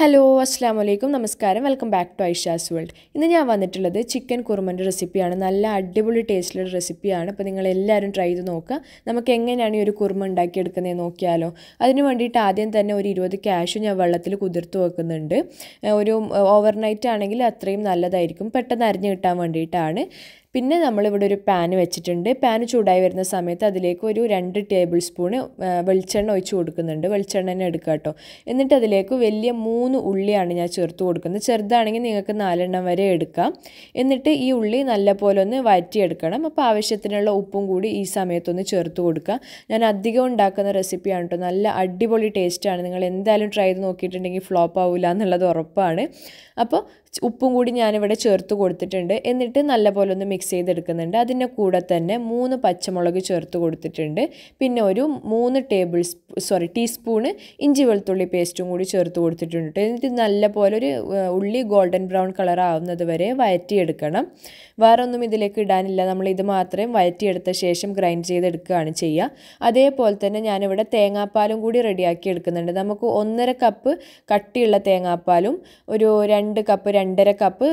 hello അസ്സാം വലൈക്കും നമസ്കാരം welcome back to Aisha's world ഇന്ന് ഞാൻ വന്നിട്ടുള്ളത് ചിക്കൻ കുറുമൻ്റെ റെസിപ്പിയാണ് നല്ല അടിപൊളി ടേസ്റ്റിലുള്ള റെസിപ്പിയാണ് അപ്പോൾ നിങ്ങൾ എല്ലാവരും ട്രൈ ചെയ്ത് നോക്കുക നമുക്ക് എങ്ങനെയാണ് ഈ ഒരു കുറുമ ഉണ്ടാക്കിയെടുക്കുന്നത് നോക്കിയാലോ അതിന് വേണ്ടിയിട്ട് ആദ്യം തന്നെ ഒരു ഇരുപത് ക്യാഷ് ഞാൻ വെള്ളത്തിൽ കുതിർത്ത് വെക്കുന്നുണ്ട് ഒരു ഓവർനൈറ്റ് ആണെങ്കിൽ അത്രയും നല്ലതായിരിക്കും പെട്ടെന്ന് അരിഞ്ഞ് കിട്ടാൻ വേണ്ടിയിട്ടാണ് പിന്നെ നമ്മളിവിടെ ഒരു പാൻ വെച്ചിട്ടുണ്ട് പാൻ ചൂടായി വരുന്ന സമയത്ത് അതിലേക്ക് ഒരു രണ്ട് ടേബിൾ സ്പൂണ് വെളിച്ചെണ്ണ ഒഴിച്ച് കൊടുക്കുന്നുണ്ട് വെളിച്ചെണ്ണ തന്നെ എടുക്കുക കേട്ടോ എന്നിട്ട് അതിലേക്ക് വലിയ മൂന്ന് ഉള്ളിയാണ് ഞാൻ ചേർത്ത് കൊടുക്കുന്നത് ചെറുതാണെങ്കിൽ നിങ്ങൾക്ക് നാലെണ്ണം വരെ എടുക്കാം എന്നിട്ട് ഈ ഉള്ളി നല്ലപോലെ ഒന്ന് വഴറ്റിയെടുക്കണം അപ്പോൾ ആവശ്യത്തിനുള്ള ഉപ്പും കൂടി ഈ സമയത്തൊന്ന് ചേർത്ത് കൊടുക്കുക ഞാൻ അധികം ഉണ്ടാക്കുന്ന റെസിപ്പിയാണ് കേട്ടോ നല്ല അടിപൊളി ടേസ്റ്റാണ് നിങ്ങൾ എന്തായാലും ട്രൈ ചെയ്ത് നോക്കിയിട്ടുണ്ടെങ്കിൽ ഫ്ലോപ്പ് ആവില്ല എന്നുള്ളത് ഉറപ്പാണ് അപ്പോൾ ഉപ്പും കൂടി ഞാനിവിടെ ചേർത്ത് കൊടുത്തിട്ടുണ്ട് എന്നിട്ട് നല്ലപോലെ ഒന്ന് മിക്സ് ചെയ്തെടുക്കുന്നുണ്ട് അതിൻ്റെ കൂടെ തന്നെ മൂന്ന് പച്ചമുളക് ചേർത്ത് കൊടുത്തിട്ടുണ്ട് പിന്നെ ഒരു മൂന്ന് ടേബിൾ സോറി ടീസ്പൂണ് ഇഞ്ചി വെളുത്തുള്ളി പേസ്റ്റും കൂടി ചേർത്ത് കൊടുത്തിട്ടുണ്ട് എന്നിട്ട് നല്ലപോലെ ഒരു ഉള്ളി ഗോൾഡൻ ബ്രൗൺ കളർ ആവുന്നത് വരെ വയറ്റിയെടുക്കണം വേറെ ഒന്നും ഇതിലേക്ക് ഇടാനില്ല നമ്മൾ ഇത് മാത്രമേ വയറ്റിയെടുത്ത ശേഷം ഗ്രൈൻഡ് ചെയ്തെടുക്കുകയാണ് ചെയ്യുക അതേപോലെ തന്നെ ഞാനിവിടെ തേങ്ങാപ്പാലും കൂടി റെഡിയാക്കി എടുക്കുന്നുണ്ട് നമുക്ക് ഒന്നര കപ്പ് കട്ടിയുള്ള തേങ്ങാപ്പാലും ഒരു രണ്ട് കപ്പ് രണ്ടര കപ്പ്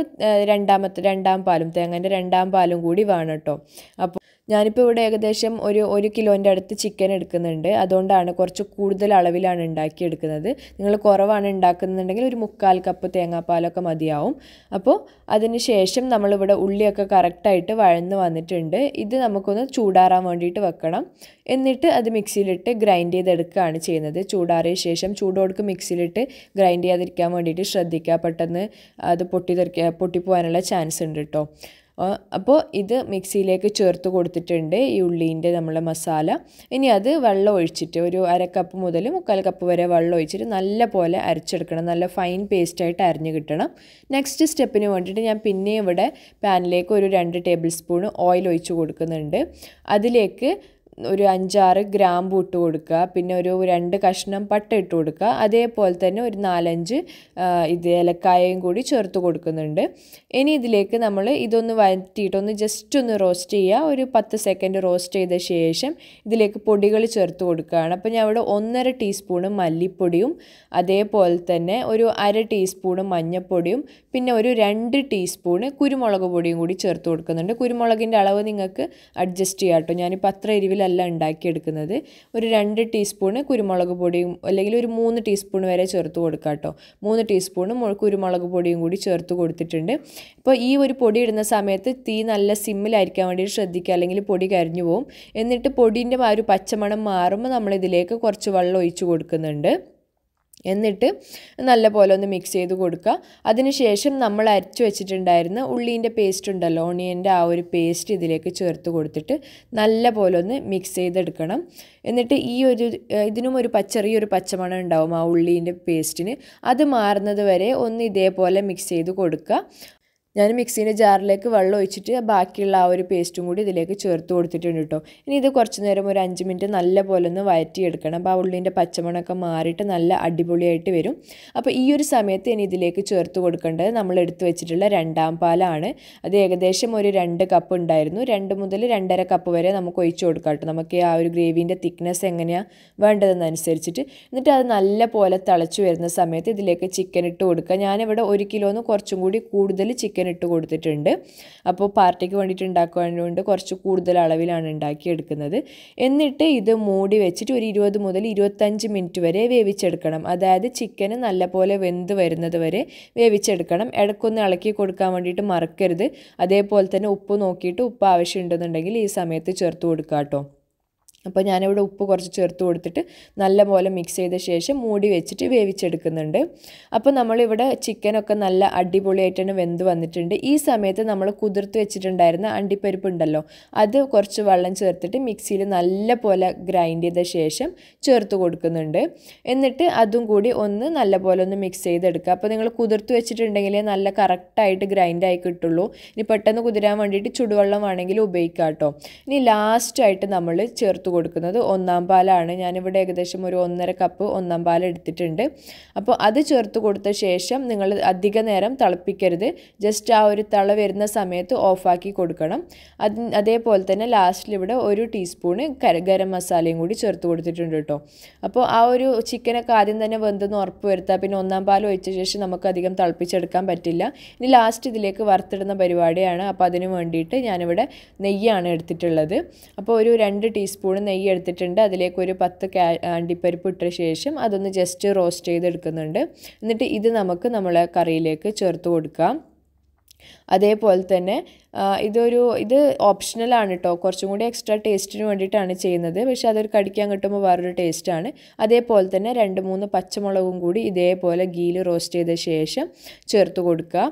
രണ്ടാമത്തെ രണ്ടാം പാലും തേങ്ങൻ്റെ രണ്ടാം പാലും കൂടി വേണം കേട്ടോ അപ്പോൾ ഞാനിപ്പോൾ ഇവിടെ ഏകദേശം ഒരു ഒരു കിലോൻ്റെ അടുത്ത് ചിക്കൻ എടുക്കുന്നുണ്ട് അതുകൊണ്ടാണ് കുറച്ച് കൂടുതൽ അളവിലാണ് എടുക്കുന്നത് നിങ്ങൾ കുറവാണ് ഉണ്ടാക്കുന്നുണ്ടെങ്കിൽ ഒരു മുക്കാൽ കപ്പ് തേങ്ങാപ്പാലൊക്കെ മതിയാവും അപ്പോൾ അതിന് ശേഷം നമ്മളിവിടെ ഉള്ളിയൊക്കെ കറക്റ്റായിട്ട് വഴന്ന് വന്നിട്ടുണ്ട് ഇത് നമുക്കൊന്ന് ചൂടാറാൻ വേണ്ടിയിട്ട് വെക്കണം എന്നിട്ട് അത് മിക്സിയിലിട്ട് ഗ്രൈൻഡ് ചെയ്തെടുക്കുകയാണ് ചെയ്യുന്നത് ചൂടാറിയ ശേഷം ചൂടോടുക്ക് മിക്സിയിലിട്ട് ഗ്രൈൻഡ് ചെയ്യാതിരിക്കാൻ വേണ്ടിയിട്ട് ശ്രദ്ധിക്കുക പെട്ടെന്ന് അത് പൊട്ടി തെറിക്കുക പൊട്ടിപ്പോകാനുള്ള ചാൻസ് ഉണ്ട് കേട്ടോ അപ്പോൾ ഇത് മിക്സിയിലേക്ക് ചേർത്ത് കൊടുത്തിട്ടുണ്ട് ഈ ഉള്ളീൻ്റെ നമ്മളെ മസാല ഇനി അത് വെള്ളം ഒഴിച്ചിട്ട് ഒരു അരക്കപ്പ് മുതൽ മുക്കാൽ കപ്പ് വരെ വെള്ളം ഒഴിച്ചിട്ട് നല്ല പോലെ അരച്ചെടുക്കണം നല്ല ഫൈൻ പേസ്റ്റായിട്ട് അരിഞ്ഞ് കിട്ടണം നെക്സ്റ്റ് സ്റ്റെപ്പിന് വേണ്ടിയിട്ട് ഞാൻ പിന്നെ ഇവിടെ പാനിലേക്ക് ഒരു രണ്ട് ടേബിൾ സ്പൂൺ ഓയിൽ ഒഴിച്ച് കൊടുക്കുന്നുണ്ട് അതിലേക്ക് ഒരു അഞ്ചാറ് ഗ്രാമ്പു ഇട്ട് കൊടുക്കുക പിന്നെ ഒരു രണ്ട് കഷ്ണം പട്ട ഇട്ട് കൊടുക്കുക അതേപോലെ തന്നെ ഒരു നാലഞ്ച് ഇത് ഏലക്കായയും കൂടി ചേർത്ത് കൊടുക്കുന്നുണ്ട് ഇനി ഇതിലേക്ക് നമ്മൾ ഇതൊന്ന് വഴറ്റിയിട്ടൊന്ന് ജസ്റ്റ് ഒന്ന് റോസ്റ്റ് ചെയ്യുക ഒരു പത്ത് സെക്കൻഡ് റോസ്റ്റ് ചെയ്ത ശേഷം ഇതിലേക്ക് പൊടികൾ ചേർത്ത് കൊടുക്കുകയാണ് അപ്പോൾ ഞാൻ ഇവിടെ ഒന്നര ടീസ്പൂണ് മല്ലിപ്പൊടിയും അതേപോലെ തന്നെ ഒരു അര ടീസ്പൂണ് മഞ്ഞൾപ്പൊടിയും പിന്നെ ഒരു രണ്ട് ടീസ്പൂണ് കുരുമുളക് പൊടിയും കൂടി ചേർത്ത് കൊടുക്കുന്നുണ്ട് കുരുമുളകിൻ്റെ അളവ് നിങ്ങൾക്ക് അഡ്ജസ്റ്റ് ചെയ്യാം കേട്ടോ ഞാനിപ്പോൾ അത്ര എരിവിൽ അല്ല ഉണ്ടാക്കിയെടുക്കുന്നത് ഒരു രണ്ട് ടീസ്പൂണ് കുരുമുളക് പൊടിയും അല്ലെങ്കിൽ ഒരു മൂന്ന് ടീസ്പൂൺ വരെ ചേർത്ത് കൊടുക്കുക കേട്ടോ മൂന്ന് ടീസ്പൂണ് കുരുമുളക് പൊടിയും കൂടി ചേർത്ത് കൊടുത്തിട്ടുണ്ട് ഇപ്പോൾ ഈ ഒരു പൊടി ഇടുന്ന സമയത്ത് തീ നല്ല സിമ്മിലായിരിക്കാൻ വേണ്ടിയിട്ട് ശ്രദ്ധിക്കുക അല്ലെങ്കിൽ പൊടി കരിഞ്ഞു പോകും എന്നിട്ട് പൊടിൻ്റെ ആ ഒരു പച്ചമണം മാറുമ്പോൾ നമ്മളിതിലേക്ക് കുറച്ച് വെള്ളം ഒഴിച്ച് കൊടുക്കുന്നുണ്ട് എന്നിട്ട് നല്ലപോലെ ഒന്ന് മിക്സ് ചെയ്ത് കൊടുക്കുക അതിനുശേഷം നമ്മൾ അരച്ചു വെച്ചിട്ടുണ്ടായിരുന്ന ഉള്ളീൻ്റെ പേസ്റ്റ് ഉണ്ടല്ലോ ഓണിയൻ്റെ ആ ഒരു പേസ്റ്റ് ഇതിലേക്ക് ചേർത്ത് കൊടുത്തിട്ട് നല്ലപോലെ ഒന്ന് മിക്സ് ചെയ്തെടുക്കണം എന്നിട്ട് ഈ ഒരു ഇതിനും ഒരു ചെറിയൊരു പച്ചമണം ഉണ്ടാവും ആ ഉള്ളീൻ്റെ പേസ്റ്റിന് അത് മാറുന്നത് വരെ ഒന്ന് ഇതേപോലെ മിക്സ് ചെയ്ത് കൊടുക്കുക ഞാൻ മിക്സീൻ്റെ ജാറിലേക്ക് വെള്ളം ഒഴിച്ചിട്ട് ബാക്കിയുള്ള ആ ഒരു പേസ്റ്റും കൂടി ഇതിലേക്ക് ചേർത്ത് കൊടുത്തിട്ടുണ്ട് കേട്ടോ ഇനി ഇത് കുറച്ച് നേരം ഒരു അഞ്ച് മിനിറ്റ് നല്ല പോലെ ഒന്ന് വയറ്റിയെടുക്കണം അപ്പോൾ ആ ഉള്ളിൻ്റെ പച്ചമണമൊക്കെ മാറിയിട്ട് നല്ല അടിപൊളിയായിട്ട് വരും അപ്പോൾ ഈ ഒരു സമയത്ത് ഇനി ഇതിലേക്ക് ചേർത്ത് കൊടുക്കേണ്ടത് നമ്മൾ എടുത്തു വെച്ചിട്ടുള്ള രണ്ടാം പാലാണ് അത് ഏകദേശം ഒരു രണ്ട് കപ്പ് ഉണ്ടായിരുന്നു രണ്ട് മുതൽ രണ്ടര കപ്പ് വരെ നമുക്ക് ഒഴിച്ചു കൊടുക്കാം കേട്ടോ നമുക്ക് ആ ഒരു ഗ്രേവിൻ്റെ തിക്നെസ് എങ്ങനെയാണ് വേണ്ടതെന്നനുസരിച്ചിട്ട് എന്നിട്ട് അത് നല്ല പോലെ തിളച്ചു വരുന്ന സമയത്ത് ഇതിലേക്ക് ചിക്കൻ ഇട്ട് കൊടുക്കുക ഞാനിവിടെ ഒരു കിലോന്ന് കുറച്ചും കൂടി കൂടുതൽ ചിക്കൻ ഇട്ട് കൊടുത്തിട്ടുണ്ട് അപ്പോൾ പാർട്ടിക്ക് വേണ്ടിയിട്ട് കൊണ്ട് കുറച്ച് കൂടുതൽ അളവിലാണ് ഉണ്ടാക്കിയെടുക്കുന്നത് എന്നിട്ട് ഇത് മൂടി വെച്ചിട്ട് ഒരു ഇരുപത് മുതൽ ഇരുപത്തഞ്ച് മിനിറ്റ് വരെ വേവിച്ചെടുക്കണം അതായത് ചിക്കന് നല്ലപോലെ വെന്ത് വരുന്നത് വരെ വേവിച്ചെടുക്കണം ഇടക്കൊന്ന് ഇളക്കി കൊടുക്കാൻ വേണ്ടിയിട്ട് മറക്കരുത് അതേപോലെ തന്നെ ഉപ്പ് നോക്കിയിട്ട് ഉപ്പ് ആവശ്യമുണ്ടെന്നുണ്ടെങ്കിൽ ഈ സമയത്ത് ചേർത്ത് കൊടുക്കാം കേട്ടോ അപ്പോൾ ഞാനിവിടെ ഉപ്പ് കുറച്ച് ചേർത്ത് കൊടുത്തിട്ട് നല്ലപോലെ മിക്സ് ചെയ്ത ശേഷം മൂടി വെച്ചിട്ട് വേവിച്ചെടുക്കുന്നുണ്ട് അപ്പോൾ നമ്മളിവിടെ ചിക്കനൊക്കെ നല്ല അടിപൊളിയായിട്ടാണ് വെന്ത് വന്നിട്ടുണ്ട് ഈ സമയത്ത് നമ്മൾ കുതിർത്ത് വെച്ചിട്ടുണ്ടായിരുന്ന അണ്ടിപ്പരിപ്പ് ഉണ്ടല്ലോ അത് കുറച്ച് വെള്ളം ചേർത്തിട്ട് മിക്സിയിൽ നല്ലപോലെ ഗ്രൈൻഡ് ചെയ്ത ശേഷം ചേർത്ത് കൊടുക്കുന്നുണ്ട് എന്നിട്ട് അതും കൂടി ഒന്ന് നല്ലപോലെ ഒന്ന് മിക്സ് ചെയ്തെടുക്കുക അപ്പോൾ നിങ്ങൾ കുതിർത്ത് വെച്ചിട്ടുണ്ടെങ്കിൽ നല്ല കറക്റ്റായിട്ട് ഗ്രൈൻഡായി കിട്ടുള്ളൂ ഇനി പെട്ടെന്ന് കുതിരാൻ വേണ്ടിയിട്ട് ചുടുവെള്ളം വേണമെങ്കിൽ ഉപയോഗിക്കാം കേട്ടോ ഇനി ലാസ്റ്റായിട്ട് നമ്മൾ ചേർത്ത് കൊടുക്കുന്നത് ഒന്നാം പാലാണ് ഞാനിവിടെ ഏകദേശം ഒരു ഒന്നര കപ്പ് ഒന്നാം പാൽ എടുത്തിട്ടുണ്ട് അപ്പോൾ അത് ചേർത്ത് കൊടുത്ത ശേഷം നിങ്ങൾ അധിക നേരം തിളപ്പിക്കരുത് ജസ്റ്റ് ആ ഒരു തള വരുന്ന സമയത്ത് ഓഫാക്കി കൊടുക്കണം അത് അതേപോലെ തന്നെ ലാസ്റ്റിൽ ഇവിടെ ഒരു ടീസ്പൂണ് ഗരം മസാലയും കൂടി ചേർത്ത് കൊടുത്തിട്ടുണ്ട് കേട്ടോ അപ്പോൾ ആ ഒരു ചിക്കനൊക്കെ ആദ്യം തന്നെ വെന്തെന്ന് ഉറപ്പ് വരുത്താം പിന്നെ ഒന്നാം പാൽ ഒഴിച്ച ശേഷം നമുക്ക് അധികം തിളപ്പിച്ചെടുക്കാൻ പറ്റില്ല ഇനി ലാസ്റ്റ് ഇതിലേക്ക് വറുത്തിടുന്ന പരിപാടിയാണ് അപ്പോൾ അതിന് വേണ്ടിയിട്ട് ഞാനിവിടെ നെയ്യാണ് എടുത്തിട്ടുള്ളത് അപ്പോൾ ഒരു രണ്ട് ടീസ്പൂണ് നെയ്യ് എടുത്തിട്ടുണ്ട് അതിലേക്ക് ഒരു പത്ത് കാ അണ്ടിപ്പരിപ്പ് ഇട്ട ശേഷം അതൊന്ന് ജസ്റ്റ് റോസ്റ്റ് ചെയ്തെടുക്കുന്നുണ്ട് എന്നിട്ട് ഇത് നമുക്ക് നമ്മളെ കറിയിലേക്ക് ചേർത്ത് കൊടുക്കാം അതേപോലെ തന്നെ ഇതൊരു ഇത് ഓപ്ഷണലാണ് കേട്ടോ കുറച്ചും കൂടി എക്സ്ട്രാ ടേസ്റ്റിന് വേണ്ടിയിട്ടാണ് ചെയ്യുന്നത് പക്ഷേ അതൊരു കടിക്കാൻ കിട്ടുമ്പോൾ വേറൊരു ടേസ്റ്റാണ് അതേപോലെ തന്നെ രണ്ട് മൂന്ന് പച്ചമുളകും കൂടി ഇതേപോലെ ഗീല് റോസ്റ്റ് ചെയ്ത ശേഷം ചേർത്ത് കൊടുക്കുക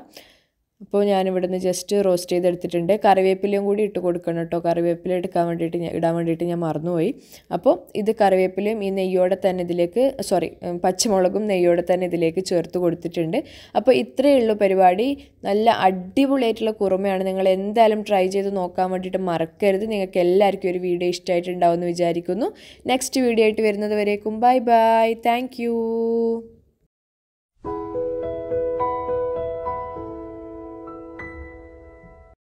അപ്പോൾ ഞാനിവിടുന്ന് ജസ്റ്റ് റോസ്റ്റ് ചെയ്തെടുത്തിട്ടുണ്ട് കറിവേപ്പിലയും കൂടി ഇട്ട് കൊടുക്കണം കേട്ടോ കറിവേപ്പില എടുക്കാൻ വേണ്ടിയിട്ട് ഞാൻ ഇടാൻ വേണ്ടിയിട്ട് ഞാൻ മറന്നുപോയി അപ്പോൾ ഇത് കറിവേപ്പിലയും ഈ നെയ്യോടെ തന്നെ ഇതിലേക്ക് സോറി പച്ചമുളകും നെയ്യോടെ തന്നെ ഇതിലേക്ക് ചേർത്ത് കൊടുത്തിട്ടുണ്ട് അപ്പോൾ ഇത്രയേ ഉള്ളൂ പരിപാടി നല്ല അടിപൊളിയായിട്ടുള്ള കുറുമയാണ് നിങ്ങൾ എന്തായാലും ട്രൈ ചെയ്ത് നോക്കാൻ വേണ്ടിയിട്ട് മറക്കരുത് നിങ്ങൾക്ക് എല്ലാവർക്കും ഒരു വീഡിയോ ഇഷ്ടമായിട്ടുണ്ടാവുമെന്ന് വിചാരിക്കുന്നു നെക്സ്റ്റ് വീഡിയോ ആയിട്ട് വരുന്നത് വരേക്കും ബൈ ബൈ താങ്ക്